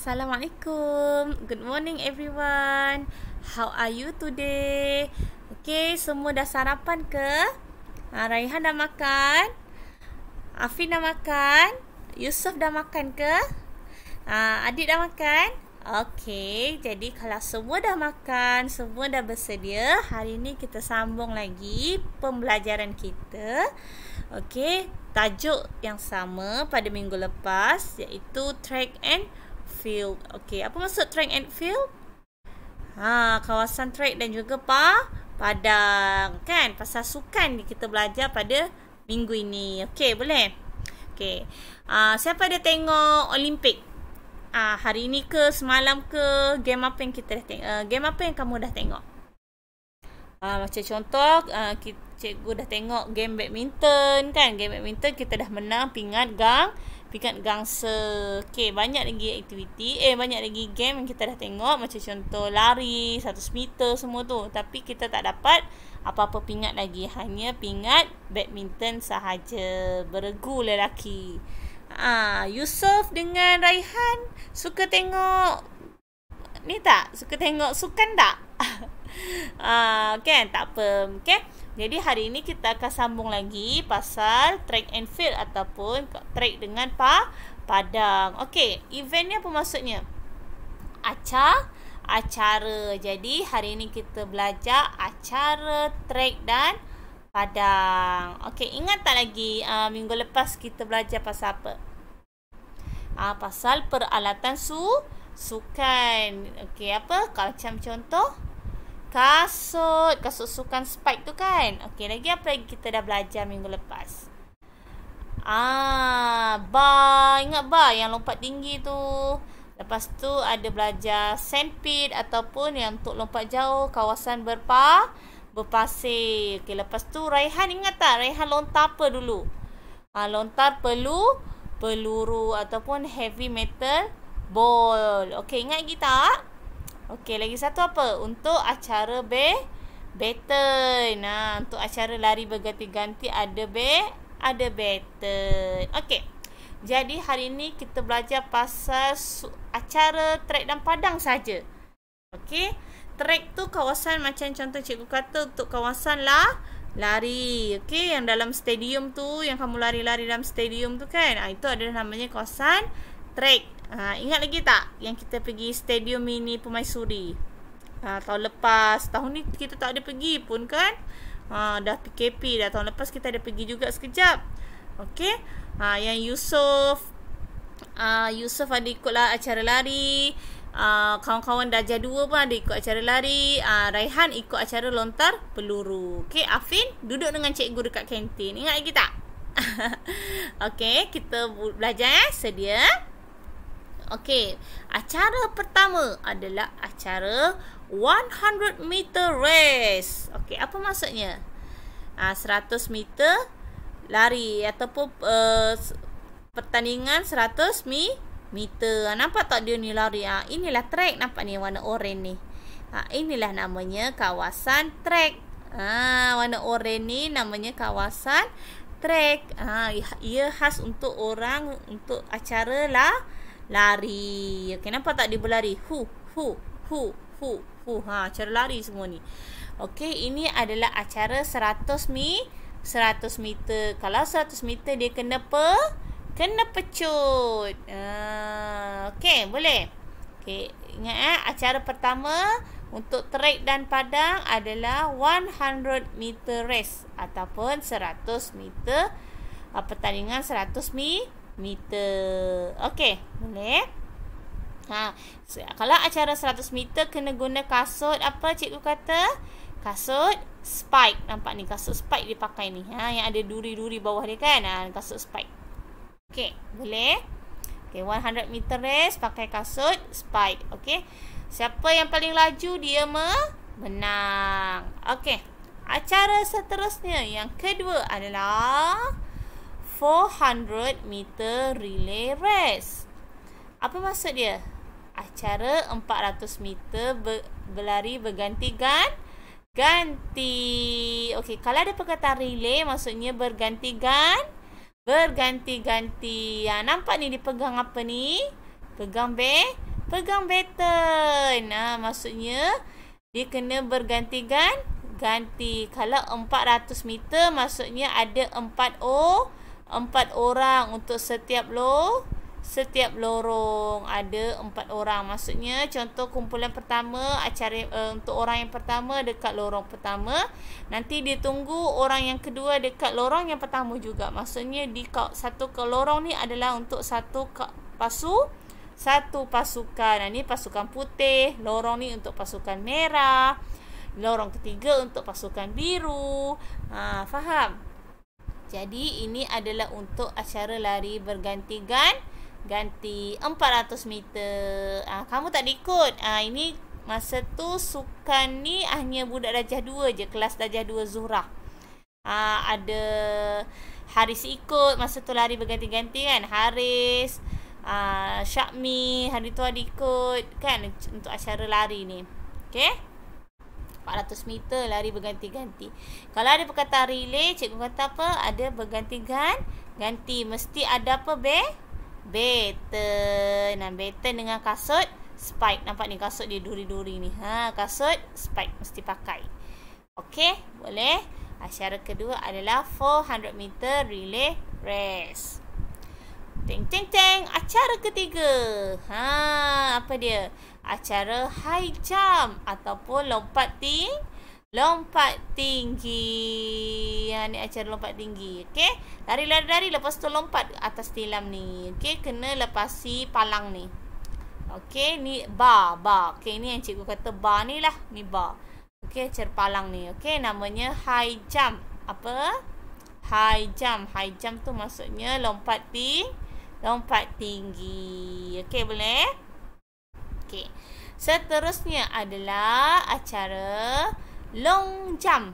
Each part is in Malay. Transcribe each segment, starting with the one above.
Assalamualaikum. Good morning everyone. How are you today? Okay, semua dah sarapan ke? Ha, Raihan dah makan? Afi dah makan? Yusuf dah makan ke? Ha, ah, adik dah makan? Okay, jadi kalau semua dah makan, semua dah bersedia, hari ni kita sambung lagi pembelajaran kita. Okay, tajuk yang sama pada minggu lepas iaitu track and field. Okey, apa maksud track and field? Ha, kawasan track dan juga pa padang kan? Pasal sukan ni kita belajar pada minggu ini. Okey, boleh? Okey. Ah, siapa ada tengok Olimpik? Ah, hari ini ke semalam ke game apa yang kita dah tengok? Uh, ah, game apa yang kamu dah tengok? Ah, macam contoh, ah uh, cikgu dah tengok game badminton kan? Game badminton kita dah menang pingat gang pingat gangsa. Okey, banyak lagi aktiviti. Eh, banyak lagi game yang kita dah tengok. Macam contoh lari, 100 meter semua tu. Tapi kita tak dapat apa-apa pingat lagi. Hanya pingat badminton sahaja. Beregu lelaki. Ah, Yusof dengan Raihan suka tengok ni tak? Suka tengok sukan tak? ah, okay ha, Tak apa. Okay. Jadi hari ini kita akan sambung lagi pasal track and field ataupun track dengan pa padang. Okey, event ni apa maksudnya? Acara acara. Jadi hari ini kita belajar acara track dan padang. Okey, ingat tak lagi uh, minggu lepas kita belajar pasal apa? Ah uh, pasal peralatan su sukan. Okey, apa? Kalau macam contoh kasut kasut sukan spike tu kan okey lagi apa lagi kita dah belajar minggu lepas ah ba ingat ba yang lompat tinggi tu lepas tu ada belajar pit ataupun yang untuk lompat jauh kawasan berpa berpasir okey lepas tu raihan ingat tak raihan lontar apa dulu ah lontar perlu peluru ataupun heavy metal ball okey ingat kita tak Okey, lagi satu apa? Untuk acara be baton. Nah, untuk acara lari berganti-ganti ada be ada baton. Okey. Jadi hari ini kita belajar pasal acara trek dan padang saja. Okey. Trek tu kawasan macam contoh cikgu kata untuk kawasan lah lari. Okey, yang dalam stadium tu, yang kamu lari-lari dalam stadium tu kan. Ah itu adalah namanya kawasan trek. Ha, ingat lagi tak yang kita pergi stadium mini Pemaisuri? Ha, tahun lepas, tahun ni kita tak ada pergi pun kan? Ha, dah PKP dah tahun lepas kita ada pergi juga sekejap. Okey. Ha, yang Yusof ha, Yusof ada ikutlah acara lari. Ha, kawan-kawan dah jadual pun ada ikut acara lari. Ha, Raihan ikut acara lontar peluru. Okey, Afin duduk dengan cikgu dekat kantin. Ingat lagi tak? Okey, kita belajar eh. Sedia. So, Okey, acara pertama adalah acara 100 meter race. Okey, apa maksudnya? Ah ha, 100 meter lari ataupun uh, pertandingan 100 mi meter. Ha, nampak tak dia ni lari? Ha, inilah track nampak ni warna oranye ni. Ha, inilah namanya kawasan track. Ha, warna oranye ni namanya kawasan track. Ha, ia khas untuk orang untuk acara lah lari. Kenapa tak dia berlari? Hu, hu, hu, hu, hu. Ha, cara lari semua ni. Okey, ini adalah acara 100 mi 100 meter. Kalau 100 meter dia kena pe kena pecut. Ah, uh, okey, boleh. Okey, ingat eh acara pertama untuk trek dan padang adalah 100 meter race ataupun 100 meter uh, pertandingan 100 mi meter. Okey, boleh. Ha, so, kalau acara 100 meter kena guna kasut apa cikgu kata? Kasut spike. Nampak ni kasut spike dia pakai ni. Ha, yang ada duri-duri bawah dia kan? Ha, kasut spike. Okey, boleh. Okey, 100 meter race pakai kasut spike. Okey. Siapa yang paling laju dia menang. Okey. Acara seterusnya yang kedua adalah 400 meter relay race. Apa maksud dia? Acara 400 meter ber, berlari bergantikan ganti. Okey, kalau ada perkataan relay maksudnya bergantikan berganti-ganti. Ya ha, nampak ni dipegang apa ni? Pegang be, pegang baton. Nah, ha, maksudnya dia kena bergantikan ganti. Kalau 400 meter maksudnya ada 4 O oh, empat orang untuk setiap lo setiap lorong ada empat orang maksudnya contoh kumpulan pertama acara uh, untuk orang yang pertama dekat lorong pertama nanti dia tunggu orang yang kedua dekat lorong yang pertama juga maksudnya di satu ke lorong ni adalah untuk satu pasu satu pasukan ni pasukan putih lorong ni untuk pasukan merah lorong ketiga untuk pasukan biru ha, faham jadi ini adalah untuk acara lari bergantian ganti 400 meter. Ah kamu tak ikut. Ah ini masa tu sukan ni hanya budak darjah 2 je kelas darjah 2 Zuhrah. Ah ada Haris ikut masa tu lari berganti-ganti kan. Haris ah Syakmi hari tu ada ikut kan untuk acara lari ni. Okey? 400 meter lari berganti-ganti. Kalau ada perkataan relay, cikgu kata apa? Ada berganti-gan, ganti. Mesti ada apa, be? Baton. Nah, baton dengan kasut, spike. Nampak ni kasut dia duri-duri ni. Ha, kasut, spike. Mesti pakai. Okey, boleh. Asyara kedua adalah 400 meter relay race. Teng teng teng acara ketiga. Ha apa dia? Acara high jump ataupun lompat tinggi. Lompat tinggi. Ha ni acara lompat tinggi. Okey. Lari lari lari lepas tu lompat atas tilam ni. Okey kena lepasi palang ni. Okey ni ba ba, Okey ni yang cikgu kata ba ni lah. Ni ba, Okey acara palang ni. Okey namanya high jump. Apa? High jump. High jump tu maksudnya lompat tinggi lompat tinggi. Okey boleh? Okey. Seterusnya adalah acara long jump.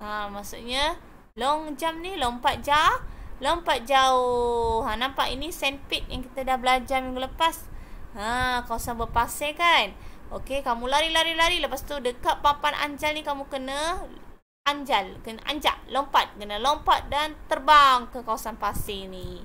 Ha, maksudnya long jump ni lompat jauh. Lompat jauh. Ha, nampak ini sandpit yang kita dah belajar minggu lepas. Ha, kawasan berpasir kan? Okey, kamu lari-lari-lari. Lepas tu dekat papan anjal ni kamu kena anjal. Kena anjak. Lompat. Kena lompat dan terbang ke kawasan pasir ni.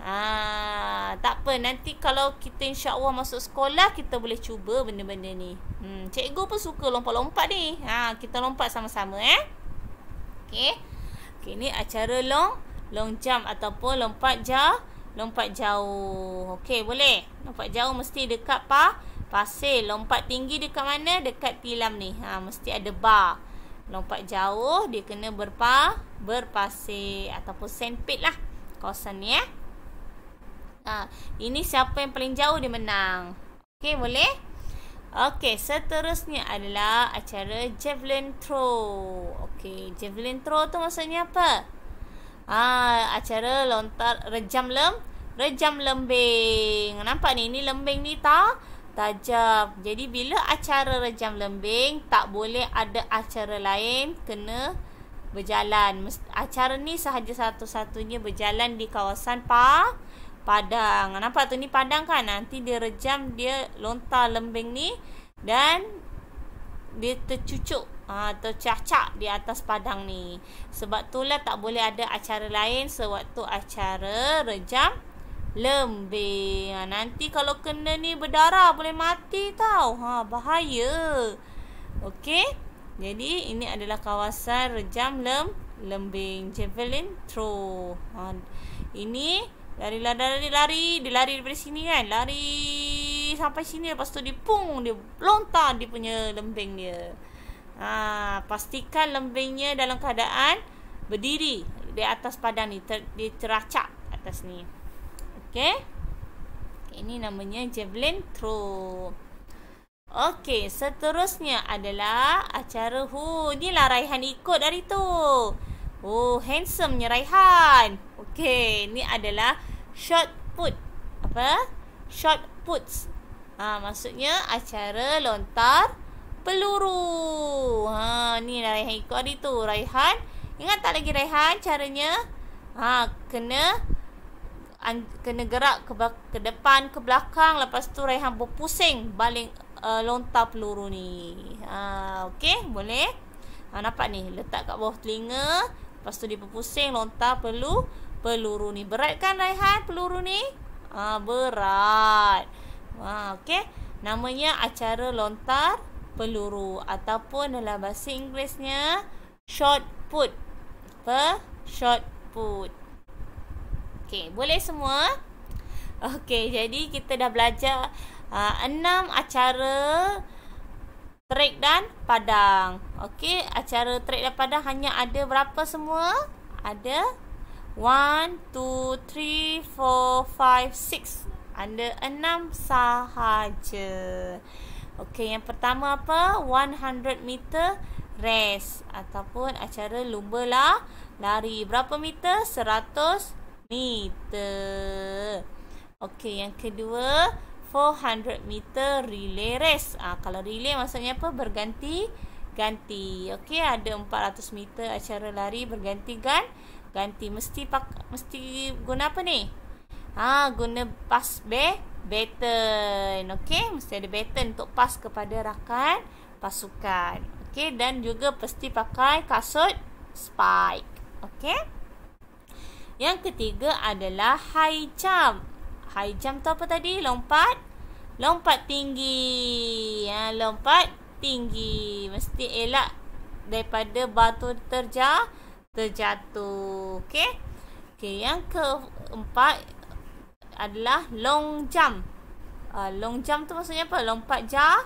Ah, tak apa nanti kalau kita insya-Allah masuk sekolah kita boleh cuba benda-benda ni. Hmm, cikgu pun suka lompat-lompat ni. Ha, kita lompat sama-sama eh. Okey. Okey ni acara long long jump ataupun lompat jauh, lompat jauh. Okey, boleh. Lompat jauh mesti dekat pa pasir. Lompat tinggi dekat mana? Dekat tilam ni. Ha, mesti ada bar. Lompat jauh dia kena berpa berpasir ataupun sandpit lah. Kawasan ni eh. Ah, ini siapa yang paling jauh dia menang. Okey, boleh? Okey, seterusnya adalah acara javelin throw. Okey, javelin throw tu maksudnya apa? Ah, acara lontar rejam lem, rejam lembing. Nampak ni, ini lembing ni tak tajam. Jadi bila acara rejam lembing, tak boleh ada acara lain kena berjalan. Acara ni sahaja satu-satunya berjalan di kawasan park padang. Nampak tu ni padang kan? Nanti dia rejam, dia lontar lembing ni dan dia tercucuk atau ha, cacak di atas padang ni. Sebab tu lah tak boleh ada acara lain sewaktu acara rejam lembing. Ha, nanti kalau kena ni berdarah boleh mati tau. Ha bahaya. Okey. Jadi ini adalah kawasan rejam lem lembing javelin throw. Ha, ini Lari lari lari lari Dia lari daripada sini kan Lari sampai sini Lepas tu dia pung Dia lontar dia punya lembing dia ha, Pastikan lembingnya dalam keadaan Berdiri Di atas padang ni ter, Dia teracak atas ni Okay Ini namanya javelin throw Okay seterusnya adalah Acara hu Ni lah Raihan ikut dari tu Oh handsome ni Raihan Okay ini adalah short put apa short puts ha maksudnya acara lontar peluru ha ni Raihan ikut hari tu Raihan ingat tak lagi Raihan caranya ha kena an, kena gerak ke, ke depan ke belakang lepas tu Raihan berpusing baling uh, lontar peluru ni ha okey boleh ha nampak ni letak kat bawah telinga lepas tu dia berpusing lontar peluru peluru ni berat kan Raihan peluru ni ha, berat ha, okay. namanya acara lontar peluru ataupun dalam bahasa Inggerisnya shot put apa shot put okay, boleh semua Okey, jadi kita dah belajar uh, enam acara trek dan padang. Okey, acara trek dan padang hanya ada berapa semua? Ada One, two, three, four, five, six. Anda enam sahaja. Okey, yang pertama apa? One hundred meter race, ataupun acara lumba lah lari. Berapa meter? Seratus meter. Okey, yang kedua four hundred meter relay race. Ah ha, kalau relay maksudnya apa? Berganti ganti. Okey, ada empat ratus meter acara lari berganti ganti ganti mesti pak mesti guna apa ni ha guna pas b baton okey mesti ada baton untuk pas kepada rakan pasukan okey dan juga mesti pakai kasut spike okey yang ketiga adalah high jump high jump tu apa tadi lompat lompat tinggi ha lompat tinggi mesti elak daripada batu terjah terjatuh. Okey. Okey, yang keempat adalah long jump. Uh, long jump tu maksudnya apa? Lompat jauh.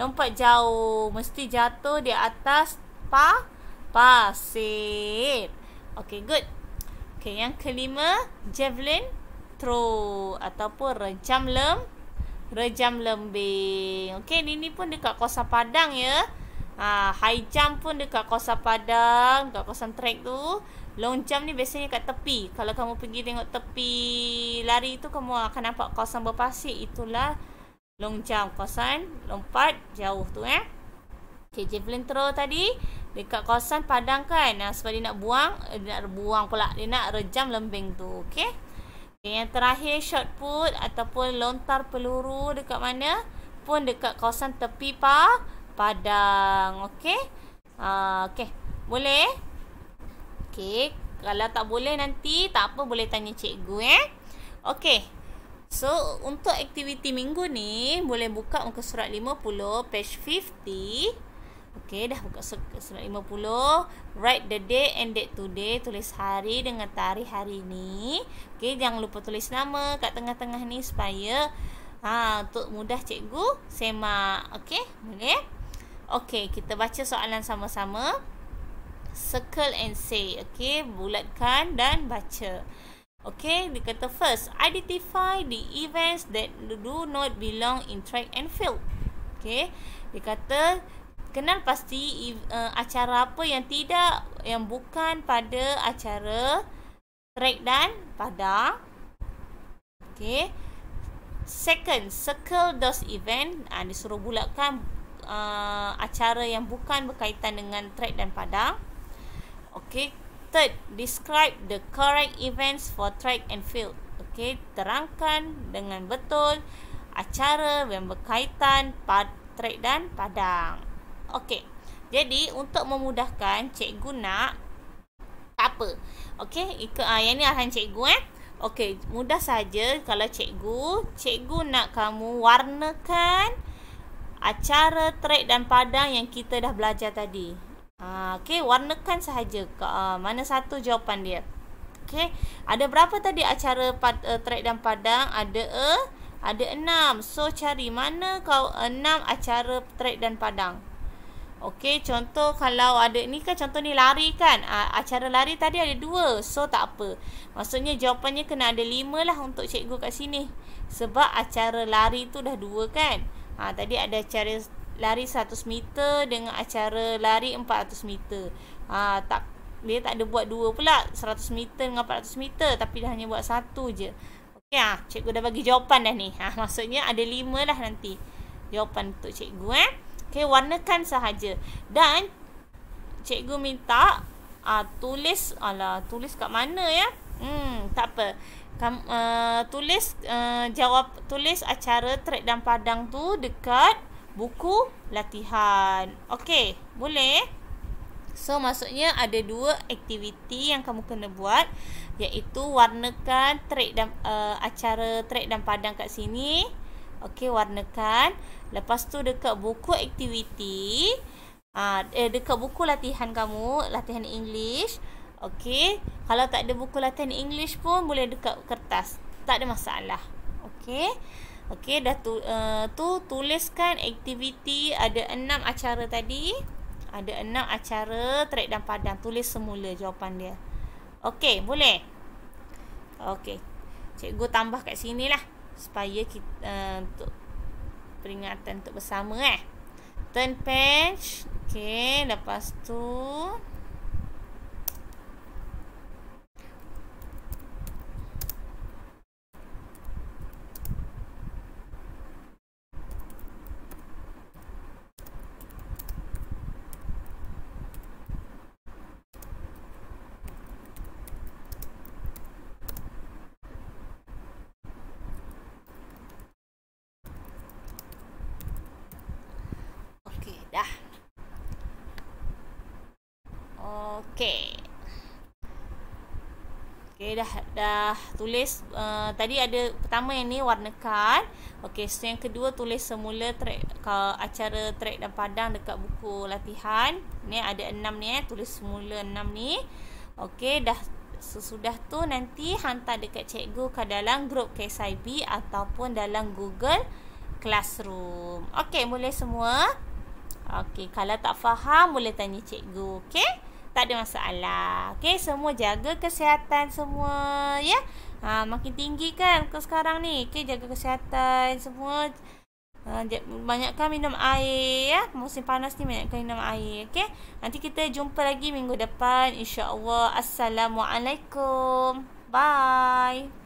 Lompat jauh mesti jatuh di atas pa pasir. Okey, good. Okey, yang kelima javelin throw ataupun rejam lem rejam lembing. Okey, ini pun dekat kawasan padang ya ha, High jump pun dekat kawasan padang Dekat kawasan trek tu Long jump ni biasanya kat tepi Kalau kamu pergi tengok tepi lari tu Kamu akan nampak kawasan berpasir Itulah long jump Kawasan lompat jauh tu eh Okay, javelin throw tadi Dekat kawasan padang kan nah, Sebab dia nak buang eh, Dia nak buang pula Dia nak rejam lembing tu Okay yang terakhir shot put ataupun lontar peluru dekat mana pun dekat kawasan tepi pak Padang Okay uh, ah, Okay Boleh Okay Kalau tak boleh nanti Tak apa boleh tanya cikgu eh Okay So untuk aktiviti minggu ni Boleh buka muka surat 50 Page 50 Okay dah buka surat 50 Write the day and date today Tulis hari dengan tarikh hari ni Okay jangan lupa tulis nama Kat tengah-tengah ni supaya ha, Untuk mudah cikgu Semak Okey, Boleh Okey, kita baca soalan sama-sama. Circle and say. Okey, bulatkan dan baca. Okey, dia kata first, identify the events that do not belong in track and field. Okey, dia kata kenal pasti uh, acara apa yang tidak yang bukan pada acara track dan padang. Okey. Second, circle those event. Ah, dia suruh bulatkan uh, acara yang bukan berkaitan dengan trek dan padang. Okay, third, describe the correct events for trek and field. Okay, terangkan dengan betul acara yang berkaitan pad trek dan padang. Okay, jadi untuk memudahkan cikgu nak tak apa. Okay, ikut uh, yang ni arahan cikgu eh. Okey, mudah saja kalau cikgu, cikgu nak kamu warnakan acara trek dan padang yang kita dah belajar tadi. Ha, ah, okay, warnakan sahaja ke, ah, mana satu jawapan dia. Okay, ada berapa tadi acara pad, uh, trek dan padang? Ada uh, ada enam. So, cari mana kau enam acara trek dan padang. Okey, contoh kalau ada ni kan contoh ni lari kan. Ah, acara lari tadi ada dua. So, tak apa. Maksudnya jawapannya kena ada lima lah untuk cikgu kat sini. Sebab acara lari tu dah dua kan ha, Tadi ada acara lari 100 meter Dengan acara lari 400 meter ha, tak, Dia tak ada buat dua pula 100 meter dengan 400 meter Tapi dia hanya buat satu je okay, ha, Cikgu dah bagi jawapan dah ni ha, Maksudnya ada lima lah nanti Jawapan untuk cikgu eh okay, Warnakan sahaja Dan cikgu minta Ah, tulis alah tulis kat mana ya? Hmm, tak apa kam, uh, tulis uh, jawab tulis acara trek dan padang tu dekat buku latihan. Okey, boleh. So maksudnya ada dua aktiviti yang kamu kena buat iaitu warnakan trek dan uh, acara trek dan padang kat sini. Okey, warnakan. Lepas tu dekat buku aktiviti uh, eh, dekat buku latihan kamu, latihan English Okey, kalau tak ada buku Latin English pun boleh dekat kertas. Tak ada masalah. Okey. Okey, dah tu, uh, tu tuliskan aktiviti ada enam acara tadi. Ada enam acara trek dan padang. Tulis semula jawapan dia. Okey, boleh? Okey. Cikgu tambah kat sini lah. Supaya kita, uh, eh, untuk peringatan untuk bersama eh. Turn page. Okey, lepas tu... Okay Okay dah dah tulis uh, Tadi ada pertama yang ni warnakan Okay so yang kedua tulis semula track, ke Acara trek dan padang dekat buku latihan Ni ada enam ni eh Tulis semula enam ni Okay dah sesudah tu nanti hantar dekat cikgu ke dalam grup KSIB ataupun dalam Google Classroom. Okey, mulai semua? Okey, kalau tak faham boleh tanya cikgu, okey? tak ada masalah. Okey, semua jaga kesihatan semua, ya. Ha, makin tinggi kan ke sekarang ni. Okey, jaga kesihatan semua. Ha, banyakkan minum air, ya. Musim panas ni banyakkan minum air, okey. Nanti kita jumpa lagi minggu depan, insya-Allah. Assalamualaikum. Bye.